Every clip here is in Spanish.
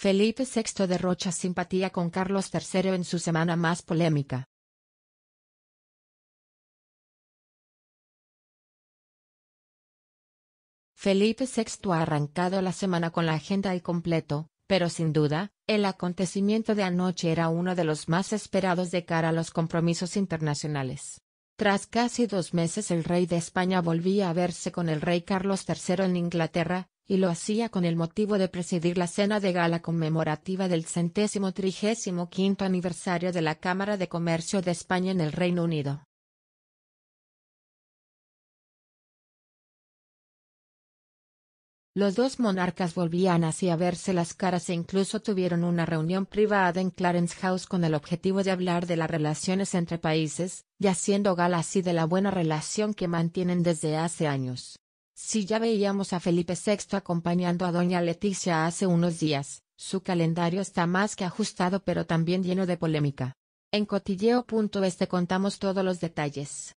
Felipe VI derrocha simpatía con Carlos III en su semana más polémica. Felipe VI ha arrancado la semana con la agenda al completo, pero sin duda, el acontecimiento de anoche era uno de los más esperados de cara a los compromisos internacionales. Tras casi dos meses el rey de España volvía a verse con el rey Carlos III en Inglaterra, y lo hacía con el motivo de presidir la cena de gala conmemorativa del centésimo trigésimo quinto aniversario de la Cámara de Comercio de España en el Reino Unido. Los dos monarcas volvían así a verse las caras e incluso tuvieron una reunión privada en Clarence House con el objetivo de hablar de las relaciones entre países, y haciendo gala así de la buena relación que mantienen desde hace años. Si ya veíamos a Felipe VI acompañando a doña Leticia hace unos días, su calendario está más que ajustado pero también lleno de polémica. En cotilleo.es te contamos todos los detalles.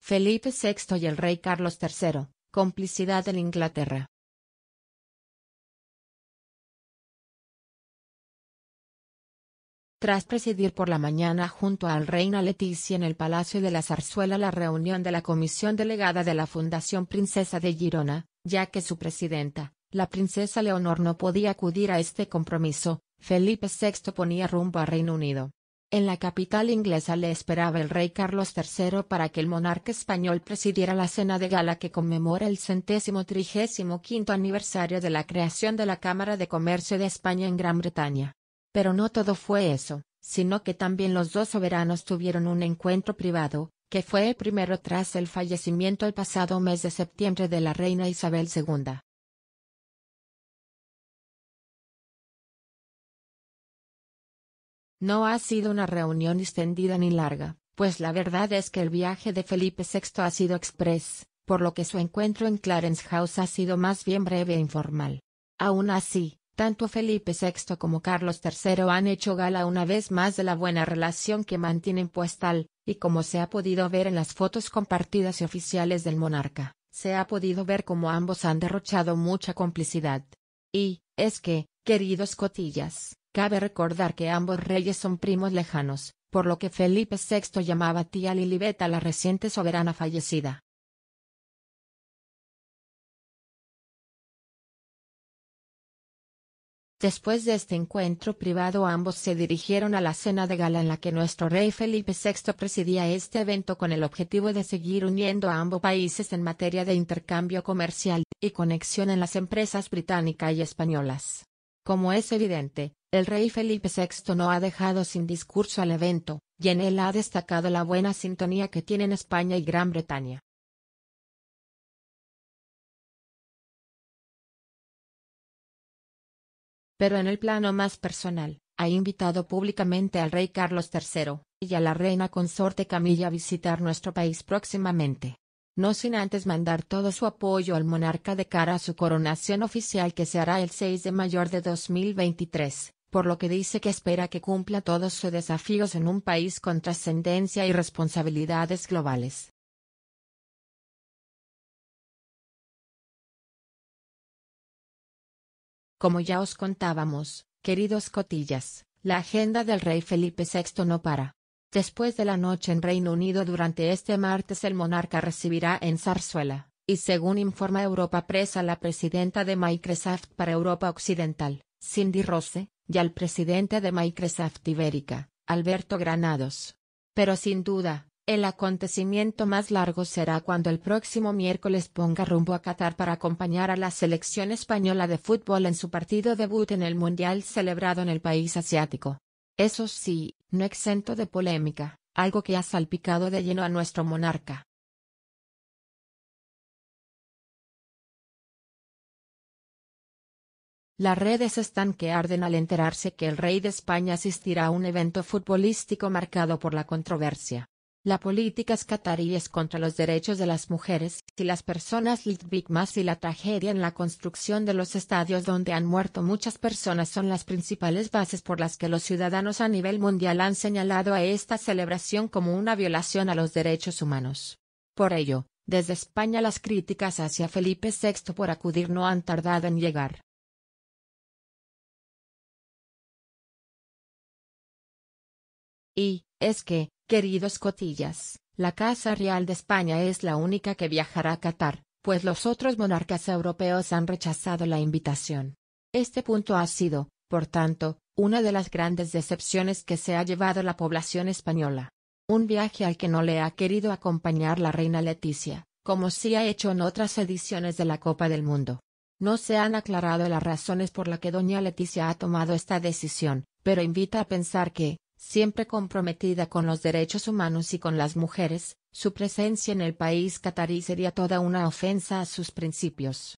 Felipe VI y el rey Carlos III, complicidad en Inglaterra. Tras presidir por la mañana junto al Reina Leticia en el Palacio de la Zarzuela la reunión de la comisión delegada de la Fundación Princesa de Girona, ya que su presidenta, la princesa Leonor no podía acudir a este compromiso, Felipe VI ponía rumbo a Reino Unido. En la capital inglesa le esperaba el rey Carlos III para que el monarca español presidiera la cena de gala que conmemora el centésimo trigésimo quinto aniversario de la creación de la Cámara de Comercio de España en Gran Bretaña. Pero no todo fue eso, sino que también los dos soberanos tuvieron un encuentro privado, que fue el primero tras el fallecimiento el pasado mes de septiembre de la reina Isabel II. No ha sido una reunión extendida ni larga, pues la verdad es que el viaje de Felipe VI ha sido exprés, por lo que su encuentro en Clarence House ha sido más bien breve e informal. Aún así, tanto Felipe VI como Carlos III han hecho gala una vez más de la buena relación que mantienen puestal, y como se ha podido ver en las fotos compartidas y oficiales del monarca, se ha podido ver cómo ambos han derrochado mucha complicidad. Y, es que, queridos cotillas, cabe recordar que ambos reyes son primos lejanos, por lo que Felipe VI llamaba tía Lilibeta la reciente soberana fallecida, Después de este encuentro privado ambos se dirigieron a la cena de gala en la que nuestro rey Felipe VI presidía este evento con el objetivo de seguir uniendo a ambos países en materia de intercambio comercial, y conexión en las empresas británica y españolas. Como es evidente, el rey Felipe VI no ha dejado sin discurso al evento, y en él ha destacado la buena sintonía que tienen España y Gran Bretaña. Pero en el plano más personal, ha invitado públicamente al rey Carlos III y a la reina consorte Camilla a visitar nuestro país próximamente. No sin antes mandar todo su apoyo al monarca de cara a su coronación oficial que se hará el 6 de mayo de 2023, por lo que dice que espera que cumpla todos sus desafíos en un país con trascendencia y responsabilidades globales. Como ya os contábamos, queridos cotillas, la agenda del rey Felipe VI no para. Después de la noche en Reino Unido durante este martes el monarca recibirá en Zarzuela, y según informa Europa Presa la presidenta de Microsoft para Europa Occidental, Cindy Rose, y al presidente de Microsoft Ibérica, Alberto Granados. Pero sin duda, el acontecimiento más largo será cuando el próximo miércoles ponga rumbo a Qatar para acompañar a la selección española de fútbol en su partido debut en el Mundial celebrado en el país asiático. Eso sí, no exento de polémica, algo que ha salpicado de lleno a nuestro monarca. Las redes están que arden al enterarse que el rey de España asistirá a un evento futbolístico marcado por la controversia. La política es es contra los derechos de las mujeres y las personas más y la tragedia en la construcción de los estadios donde han muerto muchas personas son las principales bases por las que los ciudadanos a nivel mundial han señalado a esta celebración como una violación a los derechos humanos. Por ello, desde España las críticas hacia Felipe VI por acudir no han tardado en llegar. Y, es que, Queridos cotillas, la Casa Real de España es la única que viajará a Qatar, pues los otros monarcas europeos han rechazado la invitación. Este punto ha sido, por tanto, una de las grandes decepciones que se ha llevado la población española. Un viaje al que no le ha querido acompañar la reina Leticia, como sí ha hecho en otras ediciones de la Copa del Mundo. No se han aclarado las razones por las que doña Leticia ha tomado esta decisión, pero invita a pensar que, siempre comprometida con los derechos humanos y con las mujeres, su presencia en el país catarí sería toda una ofensa a sus principios.